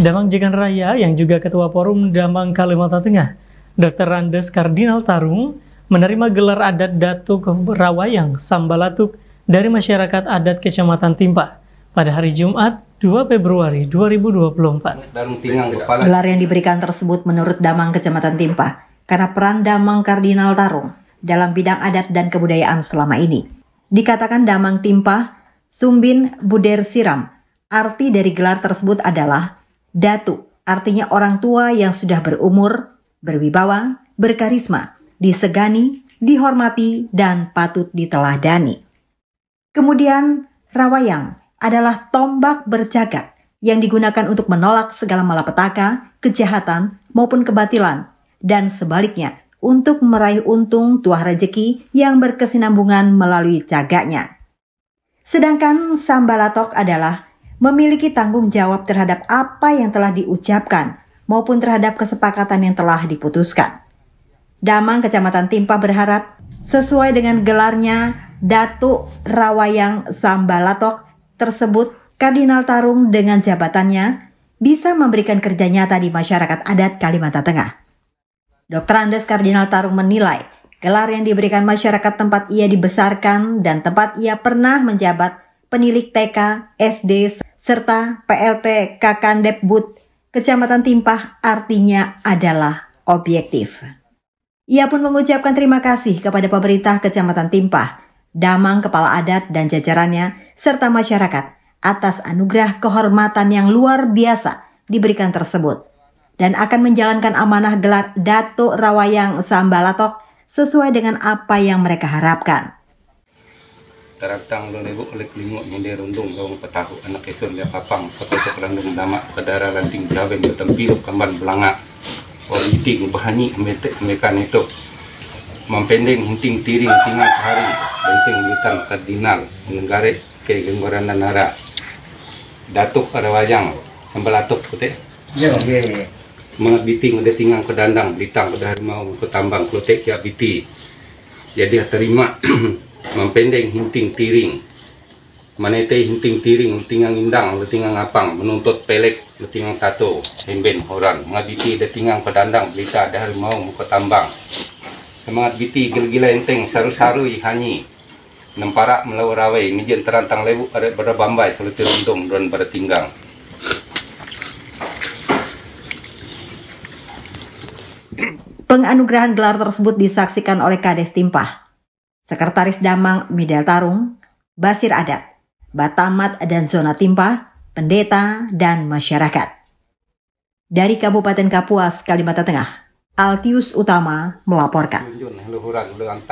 Damang Jengan Raya yang juga Ketua Forum Damang Kalimantan Tengah, Dr. Randes Kardinal Tarung, menerima gelar adat Datuk Rawayang Sambalatuk dari masyarakat adat Kecamatan Timpa pada hari Jumat 2 Februari 2024. Gelar yang diberikan tersebut menurut Damang Kecamatan Timpa karena peran Damang Kardinal Tarung dalam bidang adat dan kebudayaan selama ini. Dikatakan Damang Timpa, Sumbin Buder Siram, arti dari gelar tersebut adalah Datu artinya orang tua yang sudah berumur, berwibawa, berkarisma, disegani, dihormati, dan patut diteladani. Kemudian, rawayang adalah tombak bercakap yang digunakan untuk menolak segala malapetaka, kejahatan, maupun kebatilan, dan sebaliknya untuk meraih untung tuah rejeki yang berkesinambungan melalui cagaknya. Sedangkan sambalatok adalah memiliki tanggung jawab terhadap apa yang telah diucapkan maupun terhadap kesepakatan yang telah diputuskan. Damang Kecamatan Timpa berharap sesuai dengan gelarnya Datuk Rawayang Sambalatok tersebut Kardinal Tarung dengan jabatannya bisa memberikan kerja nyata di masyarakat adat Kalimantan Tengah. Dr. Andes Kardinal Tarung menilai gelar yang diberikan masyarakat tempat ia dibesarkan dan tempat ia pernah menjabat penilik TK, SD, serta PLT Kakandepbud Kecamatan Timpah artinya adalah objektif. Ia pun mengucapkan terima kasih kepada pemerintah Kecamatan Timpah, Damang Kepala Adat dan jajarannya, serta masyarakat atas anugerah kehormatan yang luar biasa diberikan tersebut dan akan menjalankan amanah gelar Dato Rawayang Sambalatok sesuai dengan apa yang mereka harapkan taratang lo nebo oleh limo nyende rundung gawang petahu anak esur liap kapang kota kelandung dama kedara lanting jaweng ketempil kamban belanga oriting bahani metek mekan itu mampendeng hinting tiring tinga hari benteng lutan kardinal menenggare ke genggoran nara datuk ada wajang sembelatuk kute ya yeah, yeah. Ya. biting udah tingang ke dandang belitang udah mau ke tambang kutek ya biti jadi terima mempendeng hinting tiring manete hinting tiring letingang indang letingang apang menuntut pelek letingang tato hemben horan ngaditi letingang pedandang belita ada harimau muka tambang semangat biti gil-gila enteng saru-saru hanyi nempara melawar-awai mijen terantang lebu ada berdabambai selutir untung dan pada tinggang Penganugerahan gelar tersebut disaksikan oleh Kades Timpah. Sekretaris Damang Midel Tarung, Basir Adat, Batamat dan Zona Timpa, Pendeta, dan Masyarakat. Dari Kabupaten Kapuas, Kalimantan Tengah, Altius Utama melaporkan. Luhuran,